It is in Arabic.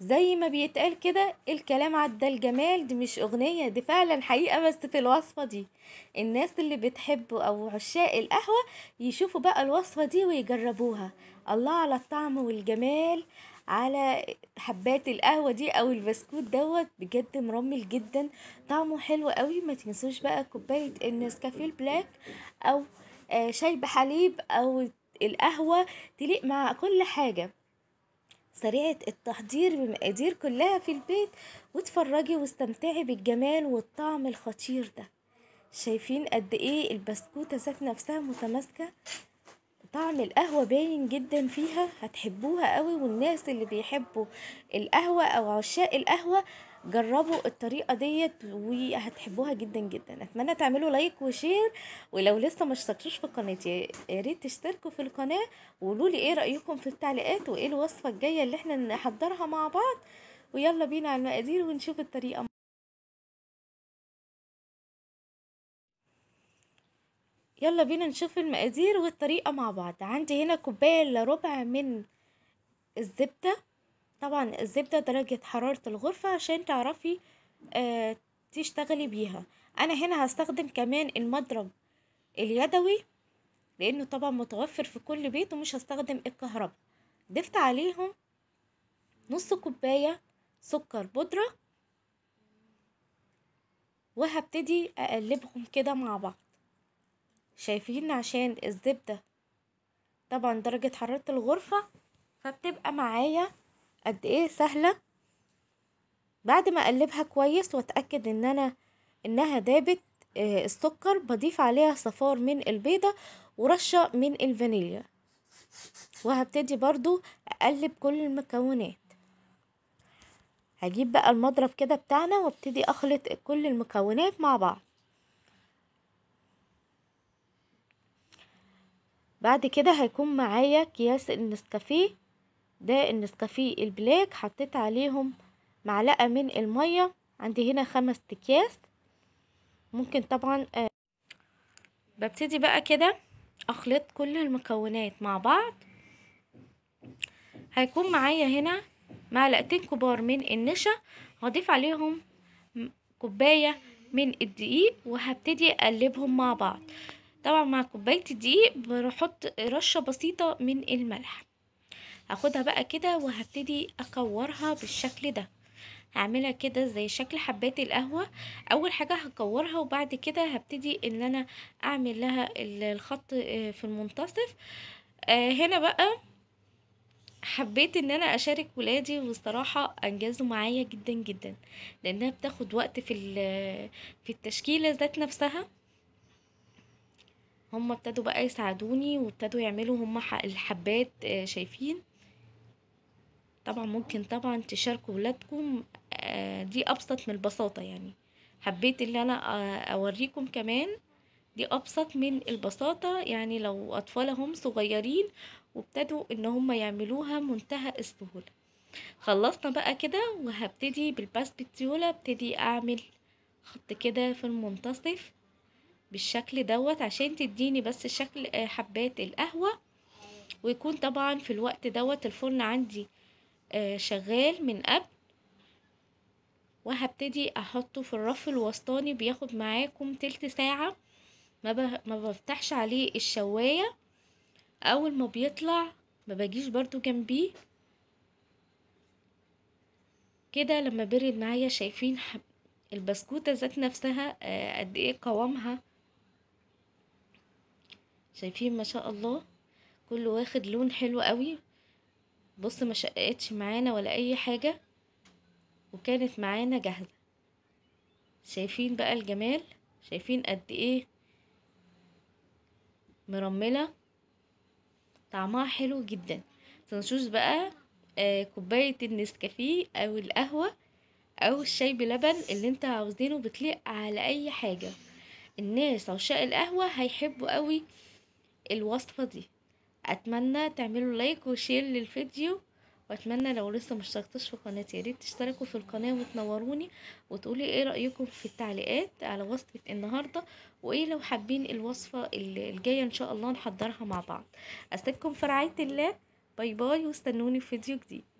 زي ما بيتقال كده الكلام عدى الجمال دي مش أغنية دي فعلا حقيقة بس في الوصفة دي الناس اللي بتحب أو عشاق القهوة يشوفوا بقى الوصفة دي ويجربوها الله على الطعم والجمال على حبات القهوة دي أو البسكوت دوت بجد مرمل جدا طعمه حلو قوي ما تنسوش بقى كوباية النسكافيه البلاك أو آه، شاي بحليب أو القهوة تليق مع كل حاجة سريعة التحضير بمقادير كلها في البيت واتفرجي واستمتعي بالجمال والطعم الخطير ده شايفين قد ايه البسكوتة ذات نفسها متماسكة طعم القهوة باين جدا فيها هتحبوها قوي والناس اللي بيحبوا القهوة او عشاق القهوة جربوا الطريقة ديت وهتحبوها جدا جدا اتمنى تعملوا لايك وشير ولو لسه ما اشتركتوش في قناتي يا ريت تشتركوا في القناة وقولوا لي ايه رأيكم في التعليقات وايه الوصفة الجاية اللي احنا نحضرها مع بعض ويلا بينا على المقادير ونشوف الطريقة يلا بينا نشوف المقادير والطريقة مع بعض عندي هنا كوباية الا ربع من الزبدة طبعا الزبدة درجة حرارة الغرفة عشان تعرفي آه، تشتغلي بيها انا هنا هستخدم كمان المضرب اليدوي لانه طبعا متوفر في كل بيت ومش هستخدم الكهرباء ضفت عليهم نص كوباية سكر بودرة وهبتدي اقلبهم كده مع بعض شايفين عشان الزبدة طبعا درجة حرارة الغرفة فبتبقى معايا قد ايه سهلة بعد ما اقلبها كويس واتأكد ان انا انها دابت آه، السكر بضيف عليها صفار من البيضة ورشة من الفانيليا وهبتدي برضو اقلب كل المكونات هجيب بقى المضرب كده بتاعنا وابتدي اخلط كل المكونات مع بعض بعد كده هيكون معايا اكياس النسكافيه ده النسكافيه البلاك حطيت عليهم معلقة من المية عندي هنا خمس اكياس ممكن طبعا آه ببتدي بقى كده اخلط كل المكونات مع بعض هيكون معايا هنا معلقتين كبار من النشا هضيف عليهم كوباية من الدقيق وهبتدي اقلبهم مع بعض طبعا مع كوباية دي بحط رشة بسيطة من الملح هاخدها بقى كده وهبتدي اكورها بالشكل ده هعملها كده زي شكل حبات القهوة اول حاجة هكورها وبعد كده هبتدي ان انا اعمل لها الخط آه، في المنتصف آه، هنا بقى حبيت ان انا اشارك ولادي والصراحة انجزوا معايا جدا جدا لانها بتاخد وقت في في التشكيلة ذات نفسها هما ابتدوا بقى يساعدوني وابتدوا يعملوا هما الحبات آه، شايفين طبعا ممكن طبعا تشاركوا ولادكم آه، دي ابسط من البساطة يعني حبيت اللي انا آه، اوريكم كمان دي ابسط من البساطة يعني لو اطفالهم صغيرين وابتدوا ان هم يعملوها منتهى السهولة خلصنا بقى كده وهبتدي بالباس ابتدي اعمل خط كده في المنتصف بالشكل دوت عشان تديني بس شكل آه، حبات القهوة ويكون طبعا في الوقت دوت الفرن عندي آه، شغال من قبل وهبتدي احطه في الرف الوسطاني بياخد معاكم تلت ساعة ما, بفتحش عليه الشواية اول ما بيطلع ما بجيش برضو جنبيه كده لما برد معايا شايفين البسكوتة ذات نفسها آه، قد ايه قوامها شايفين ما شاء الله كله واخد لون حلو قوي بص ما شققتش معانا ولا اي حاجة وكانت معانا جاهزة شايفين بقى الجمال شايفين قد ايه مرملة طعمها حلو جدا تنشوش بقى آه كوباية النسكافيه او القهوة او الشاي بلبن اللي انت عاوزينه بتليق على اي حاجة الناس عشاق القهوة هيحبوا قوي الوصفة دي اتمنى تعملوا لايك وشير للفيديو واتمنى لو لسه مشتركتوش في قناتي يا ريت تشتركوا في القناه وتنوروني وتقولي ايه رايكم في التعليقات على وصفه النهارده وايه لو حابين الوصفه الجايه ان شاء الله نحضرها مع بعض اسيبكم في رعايه الله باي باي واستنوني في فيديو جديد